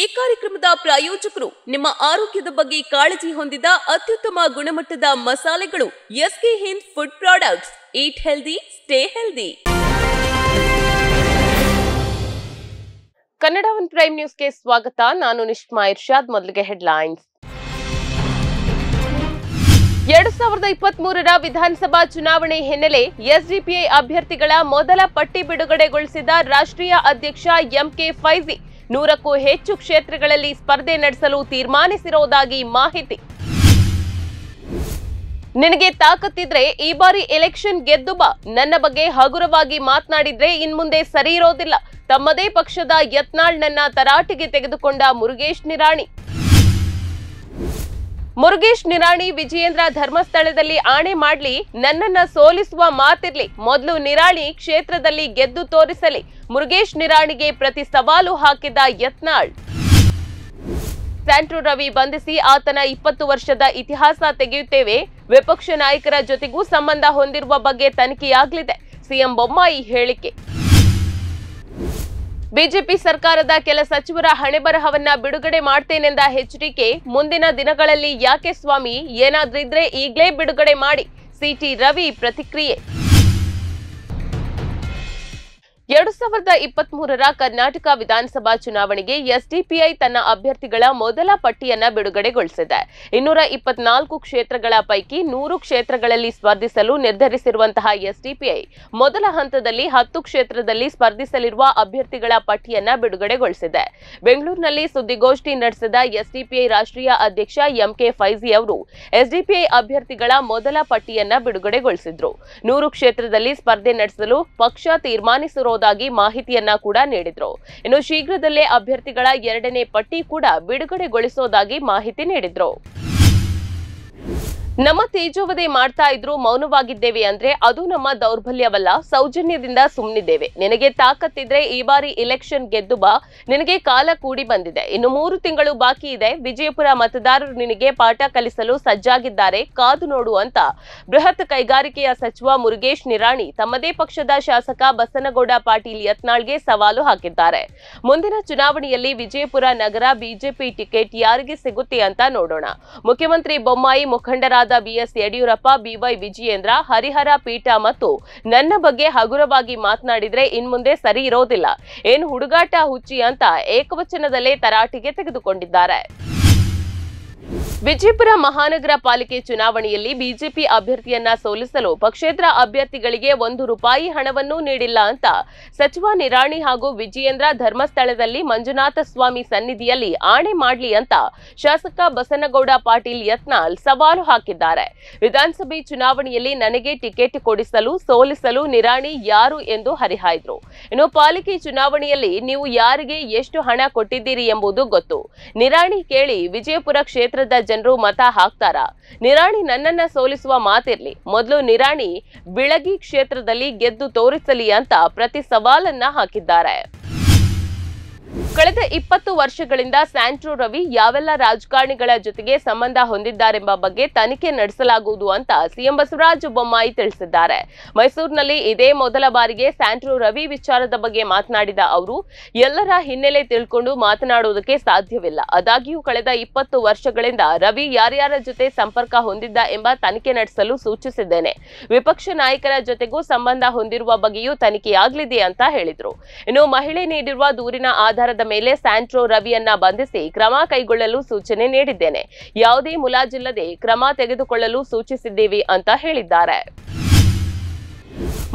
ಈ ಕಾರ್ಯಕ್ರಮದ ಪ್ರಾಯೋಜಕರು ನಿಮ್ಮ ಆರೋಗ್ಯದ ಬಗ್ಗೆ ಕಾಳಜಿ ಹೊಂದಿದ ಅತ್ಯುತ್ತಮ ಗುಣಮಟ್ಟದ ಮಸಾಲೆಗಳು SK Hind food products eat healthy stay healthy Kannada one prime ನ್ಯೂಸ್ಗೆ ಸ್ವಾಗತ ನಾನು ನಿಷ್ಮಾ ಇರ್ಷಾದ್ ಮೊದಲಿಗೆ ಹೆಡ್ಲೈನ್ಸ್ ಎರಡು ಸಾವಿರದ ಇಪ್ಪತ್ತ್ ಮೂರರ ವಿಧಾನಸಭಾ ಚುನಾವಣೆ ಹಿನ್ನೆಲೆ ಎಸ್ಡಿಪಿಐ ಅಭ್ಯರ್ಥಿಗಳ ಮೊದಲ ಪಟ್ಟಿ ಬಿಡುಗಡೆಗೊಳಿಸಿದ ರಾಷ್ಟ್ರೀಯ ಅಧ್ಯಕ್ಷ ಎಂಕೆ ಫೈಜಿ ನೂರಕ್ಕೂ ಹೆಚ್ಚು ಕ್ಷೇತ್ರಗಳಲ್ಲಿ ಸ್ಪರ್ಧೆ ನಡೆಸಲು ತೀರ್ಮಾನಿಸಿರುವುದಾಗಿ ಮಾಹಿತಿ ನಿನಗೆ ತಾಕತ್ತಿದ್ರೆ ಈ ಬಾರಿ ಎಲೆಕ್ಷನ್ ಗೆದ್ದು ಬಾ ನನ್ನ ಬಗ್ಗೆ ಹಗುರವಾಗಿ ಮಾತನಾಡಿದ್ರೆ ಇನ್ಮುಂದೆ ಸರಿ ಇರೋದಿಲ್ಲ ತಮ್ಮದೇ ಪಕ್ಷದ ಯತ್ನಾಳ್ ನನ್ನ ತರಾಟೆಗೆ ತೆಗೆದುಕೊಂಡ ಮುರುಗೇಶ್ ನಿರಾಣಿ ಮುರುಗೇಶ್ ನಿರಾಣಿ ವಿಜಯೇಂದ್ರ ಧರ್ಮಸ್ಥಳದಲ್ಲಿ ಆಣೆ ಮಾಡ್ಲಿ ನನ್ನನ್ನ ಸೋಲಿಸುವ ಮಾತಿರ್ಲಿ ಮೊದಲು ನಿರಾಣಿ ಕ್ಷೇತ್ರದಲ್ಲಿ ಗೆದ್ದು ತೋರಿಸಲಿ ಮುರುಗೇಶ್ ನಿರಾಣಿಗೆ ಪ್ರತಿ ಸವಾಲು ಹಾಕಿದ ಯತ್ನಾಳ್ ಸ್ಯಾಂಟ್ರೋ ರವಿ ಬಂಧಿಸಿ ಆತನ ಇಪ್ಪತ್ತು ವರ್ಷದ ಇತಿಹಾಸ ತೆಗೆಯುತ್ತೇವೆ ವಿಪಕ್ಷ ನಾಯಕರ ಜೊತೆಗೂ ಸಂಬಂಧ ಹೊಂದಿರುವ ಬಗ್ಗೆ ತನಿಖೆಯಾಗಲಿದೆ ಸಿಎಂ ಬೊಮ್ಮಾಯಿ ಹೇಳಿಕೆ ಬಿಜೆಪಿ ಸರ್ಕಾರದ ಕೆಲ ಸಚಿವರ ಹಣೆಬರಹವನ್ನ ಬಿಡುಗಡೆ ಮಾಡ್ತೇನೆಂದ ಎಚ್ಡಿಕೆ ಮುಂದಿನ ದಿನಗಳಲ್ಲಿ ಯಾಕೆ ಸ್ವಾಮಿ ಏನಾದ್ರಿದ್ರೆ ಈಗಲೇ ಬಿಡುಗಡೆ ಮಾಡಿ ಸಿಟಿ ರವಿ ಪ್ರತಿಕ್ರಿಯೆ ಎರಡು ಸಾವಿರದ ಇಪ್ಪತ್ತ್ ಮೂರರ ಕರ್ನಾಟಕ ವಿಧಾನಸಭಾ ಚುನಾವಣೆಗೆ ಎಸ್ಡಿಪಿಐ ತನ್ನ ಅಭ್ಯರ್ಥಿಗಳ ಮೊದಲ ಪಟ್ಟಿಯನ್ನ ಬಿಡುಗಡೆಗೊಳಿಸಿದೆ ಇನ್ನೂರ ಇಪ್ಪತ್ನಾಲ್ಕು ಕ್ಷೇತ್ರಗಳ ಪೈಕಿ ನೂರು ಕ್ಷೇತ್ರಗಳಲ್ಲಿ ಸ್ಪರ್ಧಿಸಲು ನಿರ್ಧರಿಸಿರುವಂತಹ ಎಸ್ಡಿಪಿಐ ಮೊದಲ ಹಂತದಲ್ಲಿ ಹತ್ತು ಕ್ಷೇತ್ರದಲ್ಲಿ ಸ್ಪರ್ಧಿಸಲಿರುವ ಅಭ್ಯರ್ಥಿಗಳ ಪಟ್ಟಿಯನ್ನ ಬಿಡುಗಡೆಗೊಳಿಸಿದೆ ಬೆಂಗಳೂರಿನಲ್ಲಿ ಸುದ್ದಿಗೋಷ್ಠಿ ನಡೆಸಿದ ಎಸ್ಡಿಪಿಐ ರಾಷ್ಟ್ರೀಯ ಅಧ್ಯಕ್ಷ ಎಂಕೆ ಫೈಜಿ ಅವರು ಎಸ್ಡಿಪಿಐ ಅಭ್ಯರ್ಥಿಗಳ ಮೊದಲ ಪಟ್ಟಿಯನ್ನ ಬಿಡುಗಡೆಗೊಳಿಸಿದ್ರು ನೂರು ಕ್ಷೇತ್ರದಲ್ಲಿ ಸ್ಪರ್ಧೆ ನಡೆಸಲು ಪಕ್ಷ ತೀರ್ಮಾನಿಸಿರುವ ಹೋದಾಗಿ ಮಾಹಿತಿಯನ್ನ ಕೂಡ ನೀಡಿದ್ರು ಇನ್ನು ಶೀಘ್ರದಲ್ಲೇ ಅಭ್ಯರ್ಥಿಗಳ ಎರಡನೇ ಪಟ್ಟಿ ಕೂಡ ಬಿಡುಗಡೆಗೊಳಿಸೋದಾಗಿ ಮಾಹಿತಿ ನೀಡಿದ್ರು ನಮ್ಮ ತೇಜೋವಧೆ ಮಾಡ್ತಾ ಇದ್ರು ಮೌನವಾಗಿದ್ದೇವೆ ಅಂದ್ರೆ ಅದು ನಮ್ಮ ದೌರ್ಬಲ್ಯವಲ್ಲ ಸೌಜನ್ಯದಿಂದ ಸುಮ್ಮನಿದ್ದೇವೆ ನಿನಗೆ ತಾಕತ್ತಿದ್ರೆ ಈ ಬಾರಿ ಇಲೆಕ್ಷನ್ ಗೆದ್ದು ಬಾ ನಿನಗೆ ಕಾಲ ಕೂಡಿ ಬಂದಿದೆ ಇನ್ನು ಮೂರು ತಿಂಗಳು ಬಾಕಿ ಇದೆ ವಿಜಯಪುರ ಮತದಾರರು ನಿನಗೆ ಪಾಠ ಕಲಿಸಲು ಸಜ್ಜಾಗಿದ್ದಾರೆ ಕಾದು ನೋಡು ಅಂತ ಬೃಹತ್ ಕೈಗಾರಿಕೆಯ ಸಚಿವ ಮುರುಗೇಶ್ ನಿರಾಣಿ ತಮ್ಮದೇ ಪಕ್ಷದ ಶಾಸಕ ಬಸನಗೌಡ ಪಾಟೀಲ್ ಯತ್ನಾಳ್ಗೆ ಸವಾಲು ಹಾಕಿದ್ದಾರೆ ಮುಂದಿನ ಚುನಾವಣೆಯಲ್ಲಿ ವಿಜಯಪುರ ನಗರ ಬಿಜೆಪಿ ಟಿಕೆಟ್ ಯಾರಿಗೆ ಸಿಗುತ್ತೆ ಅಂತ ನೋಡೋಣ ಮುಖ್ಯಮಂತ್ರಿ ಬೊಮ್ಮಾಯಿ ಮುಖಂಡರ ಸಚಿವರಾದ ಬಿಎಸ್ ಯಡಿಯೂರಪ್ಪ ಬಿವೈ ವಿಜಯೇಂದ್ರ ಹರಿಹರ ಪೀಠ ಮತ್ತು ನನ್ನ ಬಗ್ಗೆ ಹಗುರವಾಗಿ ಮಾತನಾಡಿದ್ರೆ ಇನ್ಮುಂದೆ ಸರಿ ಇರೋದಿಲ್ಲ ಏನು ಹುಡುಗಾಟ ಹುಚ್ಚಿ ಅಂತ ಏಕವಚನದಲ್ಲೇ ತರಾಟೆಗೆ ತೆಗೆದುಕೊಂಡಿದ್ದಾರೆ ವಿಜಯಪುರ ಮಹಾನಗರ ಪಾಲಿಕೆ ಚುನಾವಣೆಯಲ್ಲಿ ಬಿಜೆಪಿ ಅಭ್ಯರ್ಥಿಯನ್ನ ಸೋಲಿಸಲು ಪಕ್ಷೇತರ ಅಭ್ಯರ್ಥಿಗಳಿಗೆ ಒಂದು ರೂಪಾಯಿ ಹಣವನ್ನೂ ನೀಡಿಲ್ಲ ಅಂತ ಸಚಿವ ನಿರಾಣಿ ಹಾಗೂ ವಿಜಯೇಂದ್ರ ಧರ್ಮಸ್ಥಳದಲ್ಲಿ ಮಂಜುನಾಥ ಸ್ವಾಮಿ ಸನ್ನಿಧಿಯಲ್ಲಿ ಆಣೆ ಮಾಡ್ಲಿ ಅಂತ ಶಾಸಕ ಬಸನಗೌಡ ಪಾಟೀಲ್ ಯತ್ನಾಲ್ ಸವಾಲು ಹಾಕಿದ್ದಾರೆ ವಿಧಾನಸಭೆ ಚುನಾವಣೆಯಲ್ಲಿ ನನಗೆ ಟಿಕೆಟ್ ಕೊಡಿಸಲು ಸೋಲಿಸಲು ನಿರಾಣಿ ಯಾರು ಎಂದು ಹರಿಹಾಯ್ದರು ಇನ್ನು ಪಾಲಿಕೆ ಚುನಾವಣೆಯಲ್ಲಿ ನೀವು ಯಾರಿಗೆ ಎಷ್ಟು ಹಣ ಕೊಟ್ಟಿದ್ದೀರಿ ಎಂಬುದು ಗೊತ್ತು ನಿರಾಣಿ ಕೇಳಿ ವಿಜಯಪುರ ಕ್ಷೇತ್ರದ ಜನರು ಮತ ಹಾಕ್ತಾರ ನಿರಾಣಿ ನನ್ನನ್ನ ಸೋಲಿಸುವ ಮಾತಿರ್ಲಿ ಮೊದಲು ನಿರಾಣಿ ಬಿಳಗಿ ಕ್ಷೇತ್ರದಲ್ಲಿ ಗೆದ್ದು ತೋರಿಸಲಿ ಅಂತ ಪ್ರತಿ ಸವಾಲನ್ನ ಹಾಕಿದ್ದಾರೆ ಕಳೆದ ಇಪ್ಪತ್ತು ವರ್ಷಗಳಿಂದ ಸ್ಯಾಂಟ್ರೋ ರವಿ ಯಾವೆಲ್ಲ ರಾಜಕಾರಣಿಗಳ ಜೊತೆಗೆ ಸಂಬಂಧ ಹೊಂದಿದ್ದಾರೆಂಬ ಬಗ್ಗೆ ತನಿಖೆ ನಡೆಸಲಾಗುವುದು ಅಂತ ಸಿಎಂ ಬಸವರಾಜ ಬೊಮ್ಮಾಯಿ ತಿಳಿಸಿದ್ದಾರೆ ಮೈಸೂರಿನಲ್ಲಿ ಇದೇ ಮೊದಲ ಬಾರಿಗೆ ಸ್ಯಾಂಟ್ರೋ ರವಿ ವಿಚಾರದ ಬಗ್ಗೆ ಮಾತನಾಡಿದ ಅವರು ಎಲ್ಲರ ಹಿನ್ನೆಲೆ ತಿಳ್ಕೊಂಡು ಮಾತನಾಡುವುದಕ್ಕೆ ಸಾಧ್ಯವಿಲ್ಲ ಆದಾಗ್ಯೂ ಕಳೆದ ಇಪ್ಪತ್ತು ವರ್ಷಗಳಿಂದ ರವಿ ಯಾರ್ಯಾರ ಜೊತೆ ಸಂಪರ್ಕ ಹೊಂದಿದ್ದ ಎಂಬ ತನಿಖೆ ನಡೆಸಲು ಸೂಚಿಸಿದ್ದೇನೆ ವಿಪಕ್ಷ ನಾಯಕರ ಜೊತೆಗೂ ಸಂಬಂಧ ಹೊಂದಿರುವ ಬಗ್ಗೆಯೂ ತನಿಖೆಯಾಗಲಿದೆ ಅಂತ ಹೇಳಿದರು ಇನ್ನು ಮಹಿಳೆ ನೀಡಿರುವ ದೂರಿನ ಆಧಾರ ಆಧಾರದ ಮೇಲೆ ಸ್ಯಾಂಟ್ರೋ ರವಿಯನ್ನ ಬಂಧಿಸಿ ಕ್ರಮ ಕೈಗೊಳ್ಳಲು ಸೂಚನೆ ನೀಡಿದ್ದೇನೆ ಯಾವುದೇ ಮುಲಾಜಿಲ್ಲದೆ ಕ್ರಮ ತೆಗೆದುಕೊಳ್ಳಲು ಸೂಚಿಸಿದ್ದೇವೆ ಅಂತ ಹೇಳಿದ್ದಾರೆ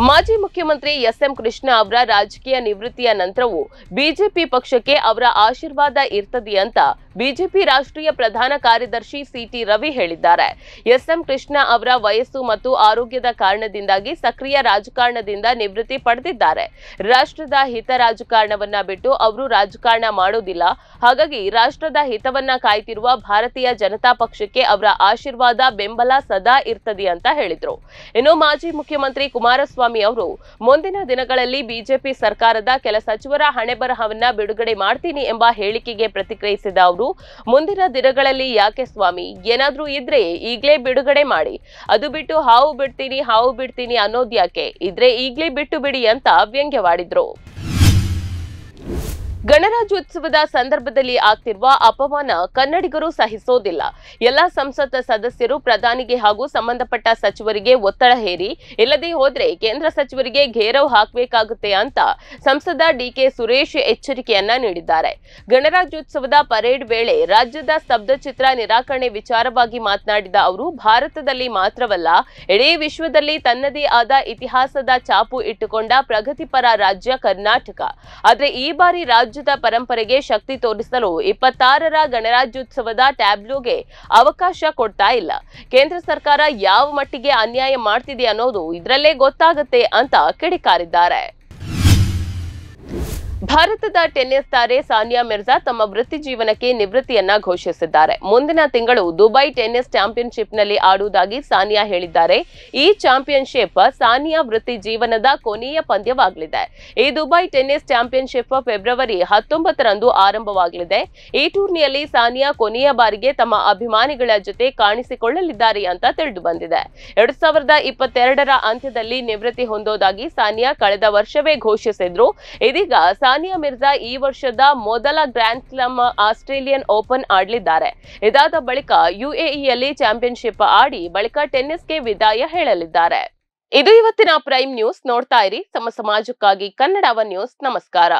ಮಾಜಿ ಮುಖ್ಯಮಂತ್ರಿ ಎಸ್ಎಂ ಕೃಷ್ಣ ಅವರ ರಾಜಕೀಯ ನಿವೃತ್ತಿಯ ನಂತರವೂ ಬಿಜೆಪಿ ಪಕ್ಷಕ್ಕೆ ಅವರ ಆಶೀರ್ವಾದ ಇರ್ತದೆ ಅಂತ ಬಿಜೆಪಿ ರಾಷ್ಟ್ರೀಯ ಪ್ರಧಾನ ಕಾರ್ಯದರ್ಶಿ ಸಿಟಿ ರವಿ ಹೇಳಿದ್ದಾರೆ ಎಸ್ಎಂ ಕೃಷ್ಣ ಅವರ ವಯಸ್ಸು ಮತ್ತು ಆರೋಗ್ಯದ ಕಾರಣದಿಂದಾಗಿ ಸಕ್ರಿಯ ರಾಜಕಾರಣದಿಂದ ನಿವೃತ್ತಿ ಪಡೆದಿದ್ದಾರೆ ರಾಷ್ಟ್ರದ ಹಿತ ರಾಜಕಾರಣವನ್ನ ಬಿಟ್ಟು ಅವರು ರಾಜಕಾರಣ ಮಾಡೋದಿಲ್ಲ ಹಾಗಾಗಿ ರಾಷ್ಟ್ರದ ಹಿತವನ್ನ ಕಾಯ್ತಿರುವ ಭಾರತೀಯ ಜನತಾ ಪಕ್ಷಕ್ಕೆ ಅವರ ಆಶೀರ್ವಾದ ಬೆಂಬಲ ಸದಾ ಇರ್ತದೆ ಅಂತ ಹೇಳಿದ್ರು ಇನ್ನು ಮಾಜಿ ಮುಖ್ಯಮಂತ್ರಿ ಕುಮಾರಸ್ವಾಮಿ ಅವರು ಮುಂದಿನ ದಿನಗಳಲ್ಲಿ ಬಿಜೆಪಿ ಸರ್ಕಾರದ ಕೆಲ ಸಚಿವರ ಬರಹವನ್ನ ಬಿಡುಗಡೆ ಮಾಡ್ತೀನಿ ಎಂಬ ಹೇಳಿಕೆಗೆ ಪ್ರತಿಕ್ರಿಯಿಸಿದ ಅವರು ಅವರು ಮುಂದಿನ ದಿನಗಳಲ್ಲಿ ಯಾಕೆ ಸ್ವಾಮಿ ಏನಾದ್ರೂ ಇದ್ರೆ ಈಗ್ಲೇ ಬಿಡುಗಡೆ ಮಾಡಿ ಅದು ಬಿಟ್ಟು ಹಾವು ಬಿಡ್ತೀನಿ ಹಾವು ಬಿಡ್ತೀನಿ ಯಾಕೆ ಇದ್ರೆ ಈಗ್ಲೇ ಬಿಟ್ಟು ಬಿಡಿ ಅಂತ ವ್ಯಂಗ್ಯವಾಡಿದ್ರು ಗಣರಾಜ್ಯೋತ್ಸವದ ಸಂದರ್ಭದಲ್ಲಿ ಆಗ್ತಿರುವ ಅಪಮಾನ ಕನ್ನಡಿಗರು ಸಹಿಸೋದಿಲ್ಲ ಎಲ್ಲಾ ಸಂಸತ್ ಸದಸ್ಯರು ಪ್ರಧಾನಿಗೆ ಹಾಗೂ ಸಂಬಂಧಪಟ್ಟ ಸಚಿವರಿಗೆ ಒತ್ತಡ ಹೇರಿ ಇಲ್ಲದೆ ಹೋದ್ರೆ ಕೇಂದ್ರ ಸಚಿವರಿಗೆ ಘೇರವ್ ಹಾಕಬೇಕಾಗುತ್ತೆ ಅಂತ ಸಂಸದ ಡಿಕೆ ಸುರೇಶ್ ಎಚ್ಚರಿಕೆಯನ್ನ ನೀಡಿದ್ದಾರೆ ಗಣರಾಜ್ಯೋತ್ಸವದ ಪರೇಡ್ ವೇಳೆ ರಾಜ್ಯದ ಸ್ತಬ್ಧ ಚಿತ್ರ ನಿರಾಕರಣೆ ವಿಚಾರವಾಗಿ ಮಾತನಾಡಿದ ಅವರು ಭಾರತದಲ್ಲಿ ಮಾತ್ರವಲ್ಲ ಇಡೀ ವಿಶ್ವದಲ್ಲಿ ತನ್ನದೇ ಆದ ಇತಿಹಾಸದ ಚಾಪು ಇಟ್ಟುಕೊಂಡ ಪ್ರಗತಿಪರ ರಾಜ್ಯ ಕರ್ನಾಟಕ ಆದರೆ ಈ ಬಾರಿ ರಾಜ್ಯ ರಾಜ್ಯದ ಪರಂಪರೆಗೆ ಶಕ್ತಿ ತೋರಿಸಲು ಇಪ್ಪತ್ತಾರರ ಗಣರಾಜ್ಯೋತ್ಸವದ ಟ್ಯಾಬ್ಲೋಗೆ ಅವಕಾಶ ಕೊಡ್ತಾ ಇಲ್ಲ ಕೇಂದ್ರ ಸರ್ಕಾರ ಯಾವ ಮಟ್ಟಿಗೆ ಅನ್ಯಾಯ ಮಾಡ್ತಿದೆ ಅನ್ನೋದು ಇದರಲ್ಲೇ ಗೊತ್ತಾಗುತ್ತೆ ಅಂತ ಕಿಡಿಕಾರಿದ್ದಾರೆ ಭಾರತದ ಟೆನ್ನಿಸ್ ತಾರೆ ಸಾನಿಯಾ ಮಿರ್ಜಾ ತಮ್ಮ ವೃತ್ತಿ ಜೀವನಕ್ಕೆ ನಿವೃತ್ತಿಯನ್ನ ಘೋಷಿಸಿದ್ದಾರೆ ಮುಂದಿನ ತಿಂಗಳು ದುಬೈ ಟೆನ್ನಿಸ್ ಚಾಂಪಿಯನ್ಶಿಪ್ನಲ್ಲಿ ಆಡುವುದಾಗಿ ಸಾನಿಯಾ ಹೇಳಿದ್ದಾರೆ ಈ ಚಾಂಪಿಯನ್ಶಿಪ್ ಸಾನಿಯಾ ವೃತ್ತಿ ಜೀವನದ ಕೊನೆಯ ಪಂದ್ಯವಾಗಲಿದೆ ಈ ದುಬೈ ಟೆನ್ನಿಸ್ ಚಾಂಪಿಯನ್ಶಿಪ್ ಫೆಬ್ರವರಿ ಹತ್ತೊಂಬತ್ತರಂದು ಆರಂಭವಾಗಲಿದೆ ಈ ಟೂರ್ನಿಯಲ್ಲಿ ಸಾನಿಯಾ ಕೊನೆಯ ಬಾರಿಗೆ ತಮ್ಮ ಅಭಿಮಾನಿಗಳ ಜೊತೆ ಕಾಣಿಸಿಕೊಳ್ಳಲಿದ್ದಾರೆ ಅಂತ ತಿಳಿದು ಬಂದಿದೆ ಎರಡ್ ಸಾವಿರದ ಇಪ್ಪತ್ತೆರಡರ ಅಂತ್ಯದಲ್ಲಿ ನಿವೃತ್ತಿ ಹೊಂದೋದಾಗಿ ಸಾನಿಯಾ ಕಳೆದ ವರ್ಷವೇ ಘೋಷಿಸಿದ್ರು ಇದೀಗ ಸಾನಿಯಾ ಸಾನಿಯಾ ಮಿರ್ಜಾ ಈ ವರ್ಷದ ಮೊದಲ ಗ್ರ್ಯಾಂಡ್ ಸ್ಲಾಮ್ ಆಸ್ಟ್ರೇಲಿಯನ್ ಓಪನ್ ಆಡಲಿದ್ದಾರೆ ಇದಾದ ಬಳಿಕ ಯುಎಇಯಲ್ಲಿ ಚಾಂಪಿಯನ್ಶಿಪ್ ಆಡಿ ಬಳಿಕ ಟೆನ್ನಿಸ್ಗೆ ವಿದಾಯ ಹೇಳಲಿದ್ದಾರೆ ಇದು ಇವತ್ತಿನ ಪ್ರೈಮ್ ನ್ಯೂಸ್ ನೋಡ್ತಾ ಇರಿ ತಮ್ಮ ಸಮಾಜಕ್ಕಾಗಿ ಕನ್ನಡವ ನ್ಯೂಸ್ ನಮಸ್ಕಾರ